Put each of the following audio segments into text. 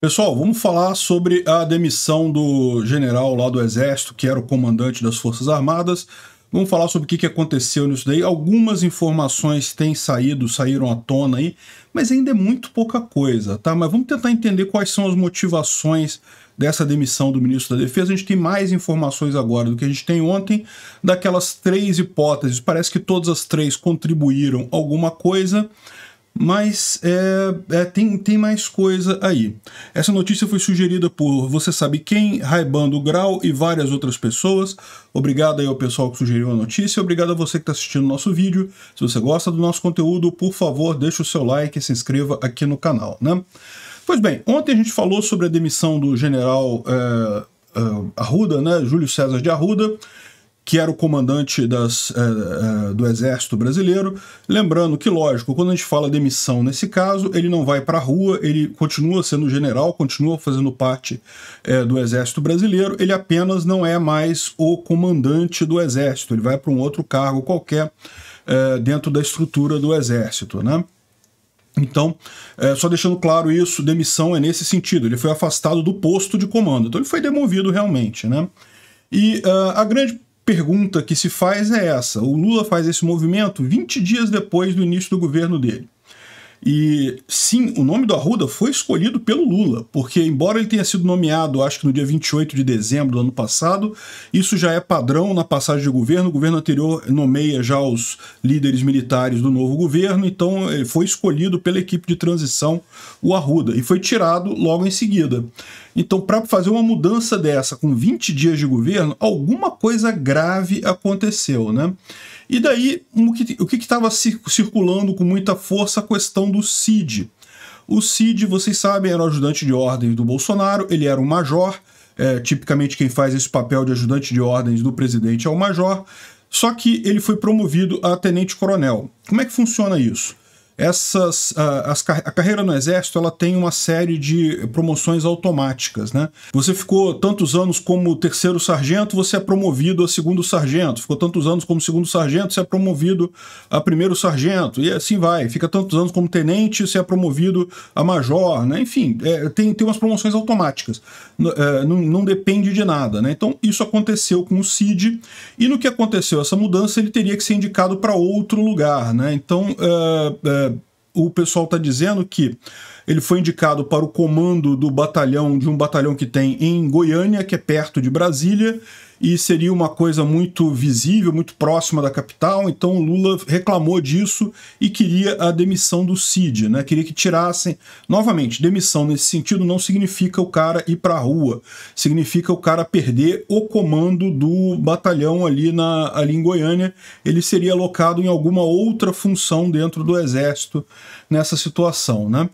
Pessoal, vamos falar sobre a demissão do general lá do Exército, que era o comandante das Forças Armadas. Vamos falar sobre o que aconteceu nisso daí. Algumas informações têm saído, saíram à tona aí, mas ainda é muito pouca coisa, tá? Mas vamos tentar entender quais são as motivações dessa demissão do ministro da Defesa. A gente tem mais informações agora do que a gente tem ontem, daquelas três hipóteses. Parece que todas as três contribuíram alguma coisa. Mas é, é, tem, tem mais coisa aí. Essa notícia foi sugerida por você sabe quem, Raibando Grau e várias outras pessoas. Obrigado aí ao pessoal que sugeriu a notícia. Obrigado a você que está assistindo o nosso vídeo. Se você gosta do nosso conteúdo, por favor, deixe o seu like e se inscreva aqui no canal. Né? Pois bem, ontem a gente falou sobre a demissão do general é, é Arruda, né? Júlio César de Arruda que era o comandante das, é, é, do Exército Brasileiro. Lembrando que, lógico, quando a gente fala demissão nesse caso, ele não vai para a rua, ele continua sendo general, continua fazendo parte é, do Exército Brasileiro, ele apenas não é mais o comandante do Exército, ele vai para um outro cargo qualquer dentro da estrutura do Exército, né? Então, é, só deixando claro isso, demissão é nesse sentido. Ele foi afastado do posto de comando, então ele foi demovido realmente, né? E uh, a grande pergunta que se faz é essa: o Lula faz esse movimento 20 dias depois do início do governo dele. E sim, o nome do Arruda foi escolhido pelo Lula, porque embora ele tenha sido nomeado, acho que no dia 28 de dezembro do ano passado, isso já é padrão na passagem de governo. O governo anterior nomeia já os líderes militares do novo governo, então eh, foi escolhido pela equipe de transição o Arruda e foi tirado logo em seguida. Então, para fazer uma mudança dessa com 20 dias de governo, alguma coisa grave aconteceu, né? E daí, o que estava circulando com muita força a questão do Cid. O Cid, vocês sabem, era o ajudante de ordens do Bolsonaro, ele era um major, é, tipicamente quem faz esse papel de ajudante de ordens do presidente é o major, só que ele foi promovido a tenente-coronel. Como é que funciona isso? essas a, as, a carreira no exército ela tem uma série de promoções automáticas, né? Você ficou tantos anos como terceiro sargento, você é promovido a segundo sargento. Ficou tantos anos como segundo sargento, você é promovido a primeiro sargento e assim vai. Fica tantos anos como tenente, você é promovido a major, né? Enfim, é, tem tem umas promoções automáticas. N é, não, não depende de nada, né? Então isso aconteceu com o Cid e no que aconteceu essa mudança ele teria que ser indicado para outro lugar, né? Então é, é, o pessoal está dizendo que ele foi indicado para o comando do batalhão, de um batalhão que tem em Goiânia, que é perto de Brasília, e seria uma coisa muito visível, muito próxima da capital. Então o Lula reclamou disso e queria a demissão do Cid, né? Queria que tirassem. Novamente, demissão nesse sentido não significa o cara ir para a rua, significa o cara perder o comando do batalhão ali na ali em Goiânia. Ele seria alocado em alguma outra função dentro do exército nessa situação, né?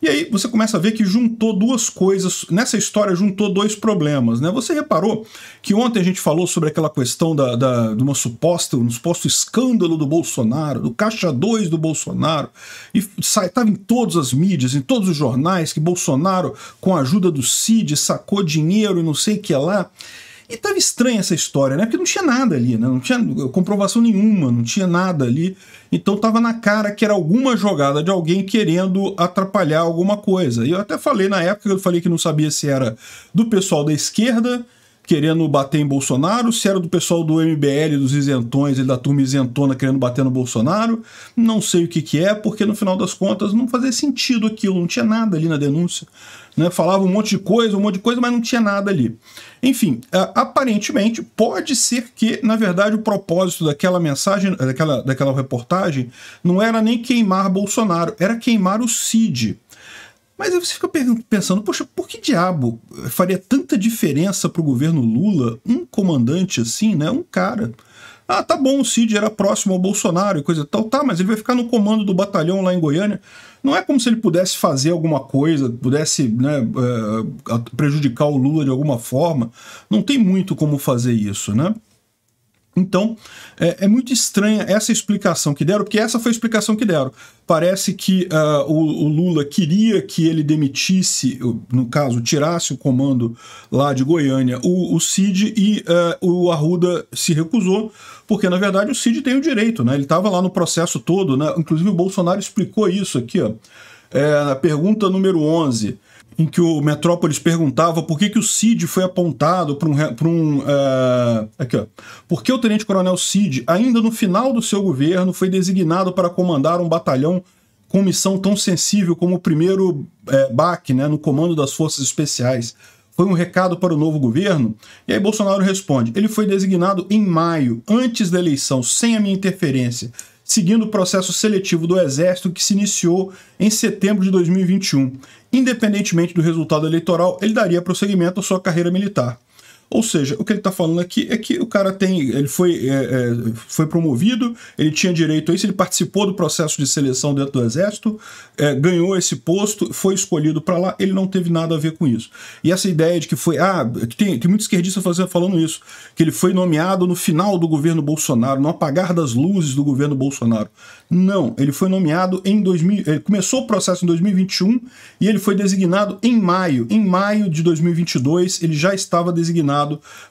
E aí você começa a ver que juntou duas coisas, nessa história juntou dois problemas, né? Você reparou que ontem a gente falou sobre aquela questão da, da, de uma suposta, um suposto escândalo do Bolsonaro, do caixa 2 do Bolsonaro, e estava em todas as mídias, em todos os jornais, que Bolsonaro, com a ajuda do CID, sacou dinheiro e não sei o que lá. E tava estranha essa história, né? Porque não tinha nada ali, né? Não tinha comprovação nenhuma, não tinha nada ali. Então tava na cara que era alguma jogada de alguém querendo atrapalhar alguma coisa. E eu até falei na época, eu falei que não sabia se era do pessoal da esquerda querendo bater em Bolsonaro, se era do pessoal do MBL, dos isentões, da turma isentona querendo bater no Bolsonaro. Não sei o que, que é, porque no final das contas não fazia sentido aquilo, não tinha nada ali na denúncia. Né? Falava um monte de coisa, um monte de coisa, mas não tinha nada ali. Enfim, é, aparentemente, pode ser que, na verdade, o propósito daquela mensagem, daquela, daquela reportagem, não era nem queimar Bolsonaro, era queimar o Cid mas aí você fica pensando, poxa, por que diabo faria tanta diferença para o governo Lula um comandante assim, né? Um cara. Ah, tá bom, o Cid era próximo ao Bolsonaro e coisa e tal, tá, mas ele vai ficar no comando do batalhão lá em Goiânia. Não é como se ele pudesse fazer alguma coisa, pudesse né, eh, prejudicar o Lula de alguma forma. Não tem muito como fazer isso, né? Então, é, é, muito estranha essa explicação que deram, porque essa foi a explicação que deram. Parece que uh, o, o, Lula queria que ele demitisse, no caso, tirasse o comando lá de Goiânia, o, o Cid, e uh, o Arruda se recusou, porque, na verdade, o Cid tem o direito, né? Ele estava lá no processo todo, né? Inclusive, o Bolsonaro explicou isso aqui, ó. É, na pergunta número 11, em que o Metrópolis perguntava por que, que o Cid foi apontado para um. Pra um uh, aqui, ó. Por que o tenente-coronel Cid, ainda no final do seu governo, foi designado para comandar um batalhão com missão tão sensível como o primeiro é, eh, BAC, né, no comando das Forças Especiais? Foi um recado para o novo governo? E aí Bolsonaro responde: ele foi designado em maio, antes da eleição, sem a minha interferência seguindo o processo seletivo do Exército que se iniciou em setembro de 2021. Independentemente do resultado eleitoral, ele daria prosseguimento à sua carreira militar. Ou seja, o que ele está falando aqui é que o cara tem, ele foi, é, é, foi promovido, ele tinha direito a isso, ele participou do processo de seleção dentro do Exército, é, ganhou esse posto, foi escolhido para lá, ele não teve nada a ver com isso. E essa ideia de que foi, ah, tem, tem muito esquerdista fazendo, falando isso, que ele foi nomeado no final do governo Bolsonaro, no apagar das luzes do governo Bolsonaro. Não, ele foi nomeado em 2000, ele começou o processo em 2021 e ele foi designado em maio. Em maio de 2022, ele já estava designado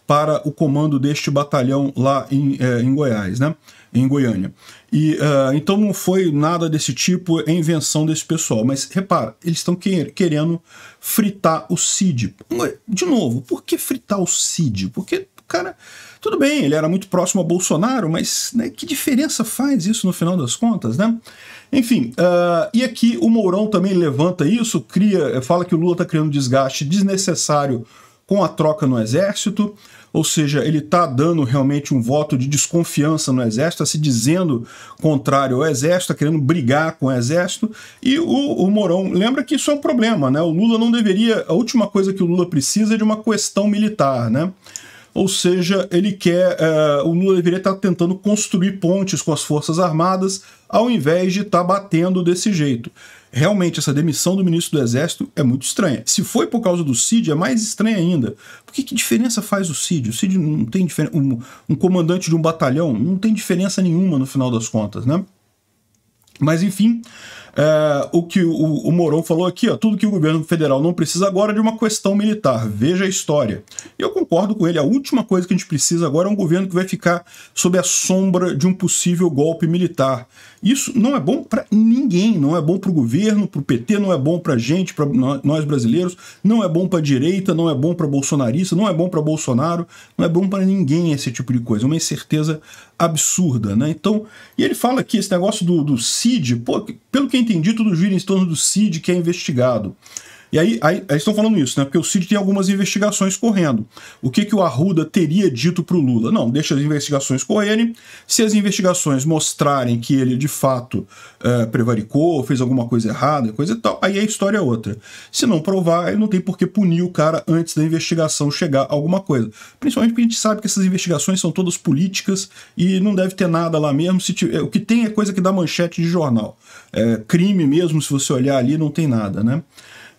para o comando deste batalhão lá em, é, em Goiás, né? em Goiânia. E, uh, então não foi nada desse tipo, é invenção desse pessoal. Mas repara, eles estão querendo fritar o Cid. De novo, por que fritar o Cid? Porque cara, tudo bem, ele era muito próximo a Bolsonaro, mas né, que diferença faz isso no final das contas, né? Enfim, uh, e aqui o Mourão também levanta isso, cria, fala que o Lula está criando desgaste desnecessário com a troca no exército, ou seja, ele está dando realmente um voto de desconfiança no exército, está se dizendo contrário ao exército, está querendo brigar com o exército. E o, o lembra que isso é um problema, né? O Lula não deveria. A última coisa que o Lula precisa é de uma questão militar, né? ou seja, ele quer. Uh, o Lula deveria estar tá tentando construir pontes com as Forças Armadas, ao invés de estar tá batendo desse jeito realmente essa demissão do ministro do Exército é muito estranha. Se foi por causa do Cid, é mais estranha ainda. Porque que diferença faz o Cid? O Cid não tem diferença. Um, um comandante de um batalhão não tem diferença nenhuma no final das contas, né? Mas enfim, é, o que o, o Moron falou aqui, ó, tudo que o governo federal não precisa agora é de uma questão militar, veja a história. E eu concordo com ele, a última coisa que a gente precisa agora é um governo que vai ficar sob a sombra de um possível golpe militar. Isso não é bom para ninguém, não é bom para o governo, para o PT, não é bom para gente, para nós brasileiros, não é bom para a direita, não é bom para bolsonarista, não é bom para Bolsonaro, não é bom para ninguém esse tipo de coisa, é uma incerteza absurda, né? Então, e ele fala que esse negócio do, do CID, pô, pelo que eu entendi, tudo gira em torno do CID que é investigado. E aí, aí, aí estão falando isso, né? Porque o Cid tem algumas investigações correndo. O que, que o Arruda teria dito para o Lula? Não, deixa as investigações correrem. Se as investigações mostrarem que ele de fato é, prevaricou, fez alguma coisa errada, coisa e tal, aí a história é outra. Se não provar, aí não tem por que punir o cara antes da investigação chegar a alguma coisa. Principalmente porque a gente sabe que essas investigações são todas políticas e não deve ter nada lá mesmo. Se tiver, é, o que tem é coisa que dá manchete de jornal. É, crime mesmo, se você olhar ali, não tem nada, né?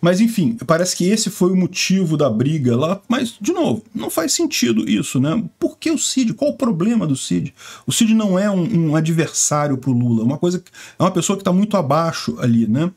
Mas enfim, parece que esse foi o motivo da briga lá, mas de novo, não faz sentido isso, né? Por que o Cid? Qual o problema do Cid? O Cid não é um, um adversário para o Lula, é uma coisa que, é uma pessoa que está muito abaixo ali, né?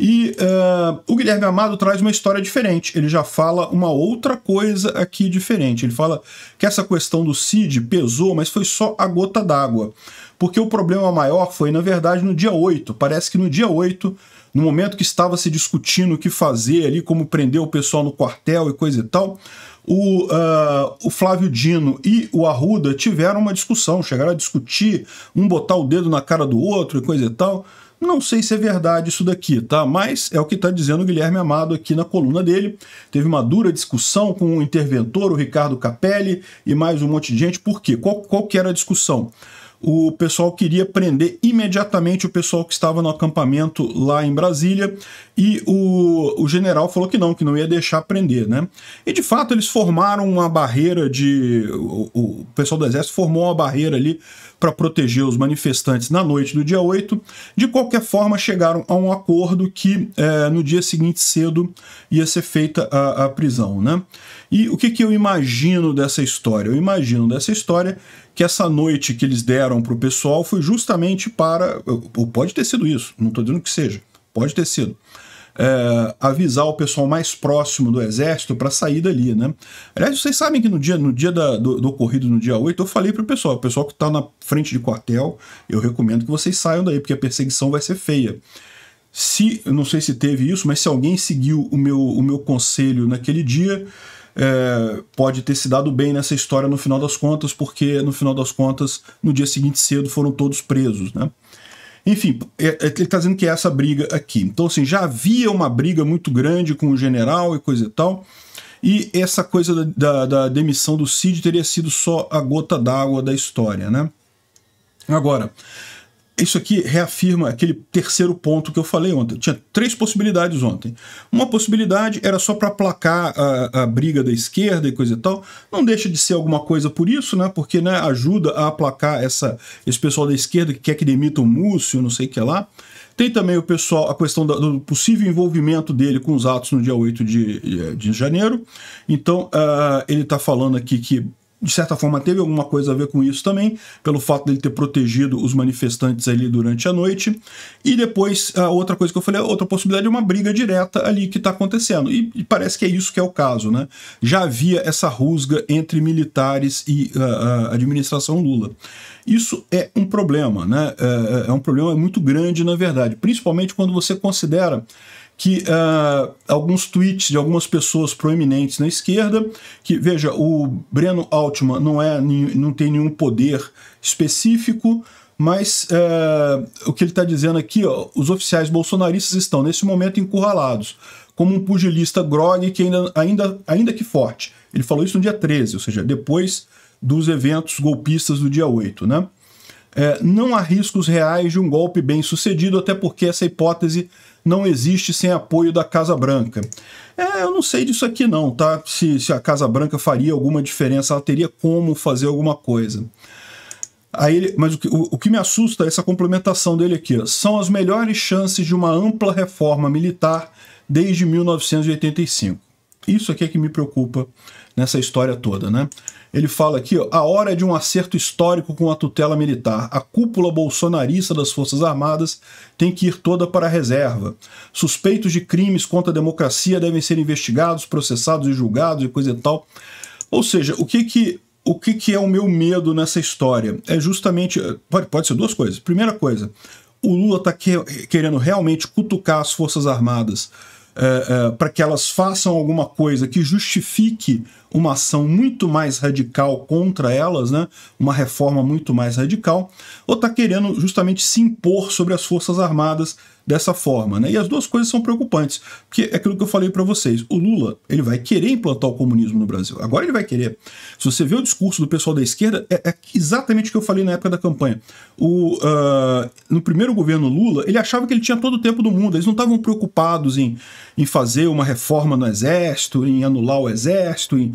E uh, o Guilherme Amado traz uma história diferente. Ele já fala uma outra coisa aqui diferente. Ele fala que essa questão do Cid pesou, mas foi só a gota d'água porque o problema maior foi, na verdade, no dia 8. Parece que no dia 8, no momento que estava se discutindo o que fazer ali, como prender o pessoal no quartel e coisa e tal, o, uh, o Flávio Dino e o Arruda tiveram uma discussão, chegaram a discutir, um botar o dedo na cara do outro e coisa e tal. Não sei se é verdade isso daqui, tá? Mas é o que está dizendo o Guilherme Amado aqui na coluna dele. Teve uma dura discussão com o interventor, o Ricardo Capelli, e mais um monte de gente. Por quê? Qual, qual que era a discussão? o pessoal queria prender imediatamente o pessoal que estava no acampamento lá em Brasília e o, o general falou que não, que não ia deixar prender, né? E de fato eles formaram uma barreira de. O, o pessoal do exército formou uma barreira ali para proteger os manifestantes na noite do dia 8. De qualquer forma, chegaram a um acordo que é, no dia seguinte cedo ia ser feita a, a prisão, né? E o que, que eu imagino dessa história? Eu imagino dessa história que essa noite que eles deram para o pessoal foi justamente para. Ou pode ter sido isso, não estou dizendo que seja, pode ter sido. É, avisar o pessoal mais próximo do exército para sair dali, né? Aliás, vocês sabem que no dia, no dia da, do, do, ocorrido, no dia 8, eu falei para o pessoal, o pessoal que está na frente de quartel, eu recomendo que vocês saiam daí, porque a perseguição vai ser feia. Se, não sei se teve isso, mas se alguém seguiu o meu, o meu conselho naquele dia, é, pode ter se dado bem nessa história no final das contas, porque no final das contas, no dia seguinte cedo, foram todos presos, né? Enfim, é, é, ele está dizendo que é essa briga aqui. Então, assim, já havia uma briga muito grande com o general e coisa e tal, e essa coisa da, da, da demissão do Cid teria sido só a gota d'água da história, né? Agora, isso aqui reafirma aquele terceiro ponto que eu falei ontem. Tinha três possibilidades ontem. Uma possibilidade era só para aplacar a, a, briga da esquerda e coisa e tal. Não deixa de ser alguma coisa por isso, né? Porque né, ajuda a aplacar essa, esse pessoal da esquerda que quer que demita o Múcio, não sei o que lá. Tem também o pessoal, a questão do possível envolvimento dele com os atos no dia 8 de, de janeiro. Então, uh, ele está falando aqui que de certa forma teve alguma coisa a ver com isso também, pelo fato dele ter protegido os manifestantes ali durante a noite. E depois, a outra coisa que eu falei, outra possibilidade é uma briga direta ali que está acontecendo. E, e, parece que é isso que é o caso, né? Já havia essa rusga entre militares e a, ah, a ah, administração Lula. Isso é um problema, né? É, é, é um problema muito grande, na verdade, principalmente quando você considera que uh, alguns tweets de algumas pessoas proeminentes na esquerda, que veja, o Breno Altman não é não tem nenhum poder específico, mas uh, o que ele está dizendo aqui, ó, os oficiais bolsonaristas estão nesse momento encurralados, como um pugilista grog que ainda, ainda, ainda que forte. Ele falou isso no dia 13, ou seja, depois dos eventos golpistas do dia 8, né? É, não há riscos reais de um golpe bem sucedido, até porque essa hipótese não existe sem apoio da Casa Branca. É, eu não sei disso aqui não, tá? Se, se a Casa Branca faria alguma diferença, ela teria como fazer alguma coisa. Aí ele, mas o que, o, o que me assusta é essa complementação dele aqui. Ó. São as melhores chances de uma ampla reforma militar desde 1985. Isso aqui é que me preocupa nessa história toda, né? Ele fala aqui, ó, a hora é de um acerto histórico com a tutela militar. A cúpula bolsonarista das Forças Armadas tem que ir toda para a reserva. Suspeitos de crimes contra a democracia devem ser investigados, processados e julgados e coisa e tal. Ou seja, o que que o que, que é o meu medo nessa história? É justamente. Pode, pode ser duas coisas. Primeira coisa, o Lula está que, querendo realmente cutucar as Forças Armadas eh, eh, para que elas façam alguma coisa que justifique uma ação muito mais radical contra elas, né? uma reforma muito mais radical, ou está querendo justamente se impor sobre as Forças Armadas dessa forma. Né? E as duas coisas são preocupantes, porque é aquilo que eu falei para vocês, o Lula ele vai querer implantar o comunismo no Brasil, agora ele vai querer. Se você vê o discurso do pessoal da esquerda, é, é exatamente o que eu falei na época da campanha. O, uh, no primeiro governo Lula, ele achava que ele tinha todo o tempo do mundo, eles não estavam preocupados em, em fazer uma reforma no exército, em anular o exército, em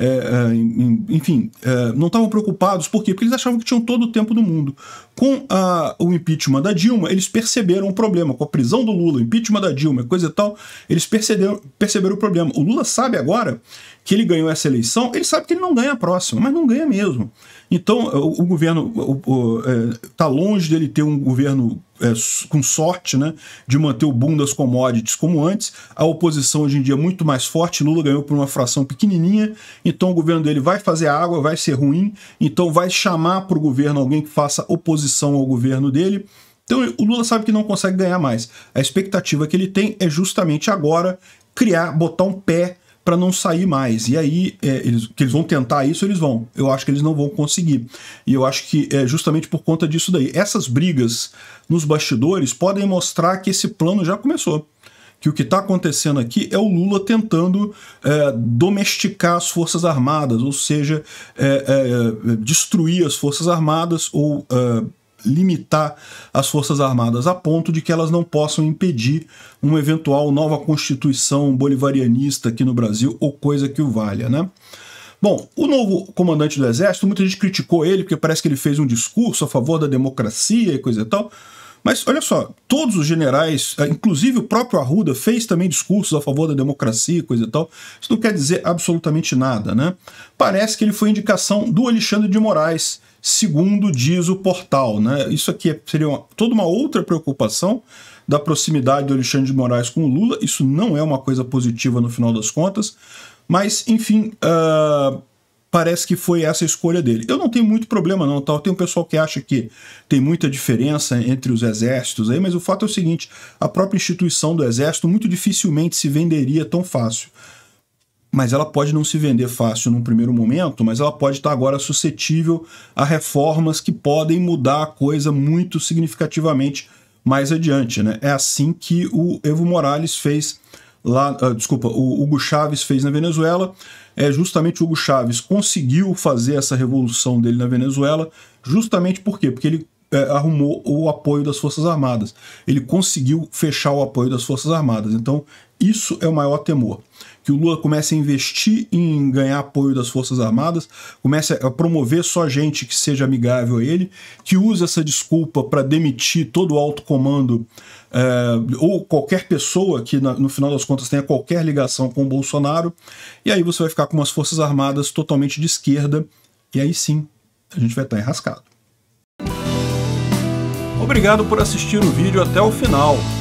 É, é, enfim, é, não estavam preocupados. Por quê? Porque eles achavam que tinham todo o tempo do mundo. Com a, o impeachment da Dilma, eles perceberam o problema. Com a prisão do Lula, impeachment da Dilma, coisa e tal, eles perceberam, perceberam o problema. O Lula sabe agora que ele ganhou essa eleição, ele sabe que ele não ganha a próxima, mas não ganha mesmo. Então, o, o governo está é, tá longe dele ter um governo é, com sorte né, de manter o boom das commodities como antes. A oposição hoje em dia é muito mais forte. Lula ganhou por uma fração pequenininha então o governo dele vai fazer água, vai ser ruim, então vai chamar para o governo alguém que faça oposição ao governo dele. Então o Lula sabe que não consegue ganhar mais. A expectativa que ele tem é justamente agora criar, botar um pé para não sair mais. E aí, é, eles, que eles vão tentar isso, eles vão. Eu acho que eles não vão conseguir. E eu acho que é justamente por conta disso daí. Essas brigas nos bastidores podem mostrar que esse plano já começou que o que está acontecendo aqui é o Lula tentando é, domesticar as Forças Armadas, ou seja, é, é, é destruir as Forças Armadas ou é, limitar as Forças Armadas a ponto de que elas não possam impedir uma eventual nova constituição bolivarianista aqui no Brasil ou coisa que o valha, né? Bom, o novo comandante do Exército, muita gente criticou ele porque parece que ele fez um discurso a favor da democracia e coisa e tal. Mas olha só, todos os generais, eh, inclusive o próprio Arruda, fez também discursos a favor da democracia, coisa e tal. Isso não quer dizer absolutamente nada, né? Parece que ele foi indicação do Alexandre de Moraes, segundo diz o portal, né? Isso aqui é, seria uma, toda uma outra preocupação da proximidade do Alexandre de Moraes com o Lula. Isso não é uma coisa positiva no final das contas. Mas, enfim, uh, parece que foi essa a escolha dele. Eu não tenho muito problema não, tal. Tá? Tem um pessoal que acha que tem muita diferença entre os exércitos aí, mas o fato é o seguinte, a própria instituição do exército muito dificilmente se venderia tão fácil. Mas ela pode não se vender fácil num primeiro momento, mas ela pode estar agora suscetível a reformas que podem mudar a coisa muito significativamente mais adiante, né? É assim que o Evo Morales fez lá, uh, desculpa, o Hugo Chávez fez na Venezuela. É justamente o Hugo Chávez conseguiu fazer essa revolução dele na Venezuela, justamente por quê? Porque ele é, arrumou o apoio das Forças Armadas. Ele conseguiu fechar o apoio das Forças Armadas. Então, isso é o maior temor que o Lula comece a investir em ganhar apoio das Forças Armadas, comece a promover só gente que seja amigável a ele, que use essa desculpa para demitir todo o alto comando é, ou qualquer pessoa que, na, no final das contas, tenha qualquer ligação com o Bolsonaro, e aí você vai ficar com umas Forças Armadas totalmente de esquerda, e aí sim a gente vai estar enrascado. Obrigado por assistir o vídeo até o final.